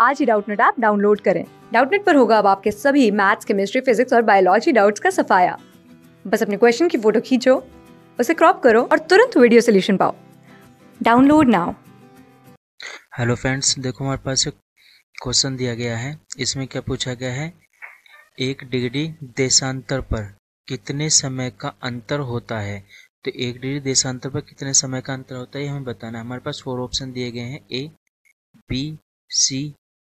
आज ही Doubtnut app download करें डाउटनेट पर होगा अब आपके सभी मैथ्स केमिस्ट्री फिजिक्स और बायोलॉजी डाउट्स का सफाया बस अपने क्वेश्चन की फोटो खींचो उसे क्रॉप करो और तुरंत वीडियो सोल्यूशन पाओ डाउनलोड नाउ हेलो फ्रेंड्स देखो हमारे पास एक क्वेश्चन दिया गया है इसमें क्या पूछा गया है एक डिग्री देशांतर पर कितने समय का अंतर होता है तो एक डिग्री देशांतर पर कितने समय का अंतर होता है हमें बताना है हमारे पास फोर ऑप्शन दिए गए हैं ए बी सी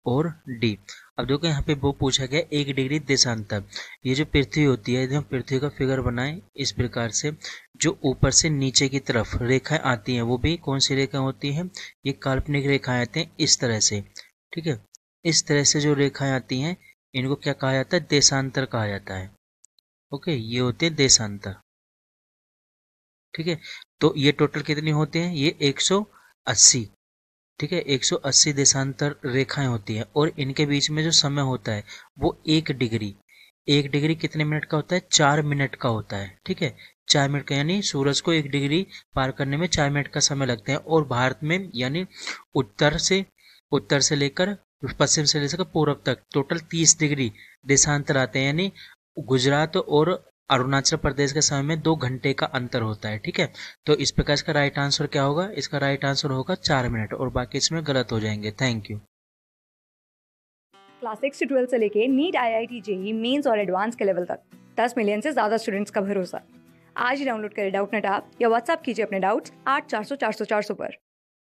और डी अब देखो यहाँ पे वो पूछा गया एक डिग्री देशांतर ये जो पृथ्वी होती है यदि पृथ्वी का फिगर बनाएं इस प्रकार से जो ऊपर से नीचे की तरफ रेखाएं आती हैं वो भी कौन सी रेखाएं होती हैं ये काल्पनिक रेखाएं आती हैं इस तरह से ठीक है इस तरह से जो रेखाएं आती हैं इनको क्या कहा जाता है देशांतर कहा जाता है ओके ये होते हैं देशांतर ठीक है तो ये टोटल कितनी होते हैं ये अस्सी ठीक है 180 देशांतर रेखाएं होती हैं और इनके बीच में जो समय होता है वो एक डिग्री एक डिग्री कितने मिनट का होता है चार मिनट का होता है ठीक है चार मिनट का यानी सूरज को एक डिग्री पार करने में चार मिनट का समय लगता है और भारत में यानी उत्तर से उत्तर से लेकर पश्चिम से लेकर पूर्व तक टोटल तीस डिग्री देशांतर आते हैं यानी गुजरात और अरुणाचल प्रदेश के समय में दो घंटे का अंतर होता है ठीक है तो इस प्रकार इसका राइट आंसर क्या होगा इसका राइट आंसर होगा चार मिनट और बाकी इसमें गलत हो जाएंगे थैंक यू क्लास सिक्स से ट्वेल्थ से लेके NEET I I T JEE mains और एडवांस के लेवल तक दस मिलियन से ज़्यादा स्टूडेंट्स का भरोसा आज ही डाउनलोड करें डाउट नेट या व्हाट्सअप कीजिए अपने डाउट्स आठ चार सौ चार सौ चार सौ पर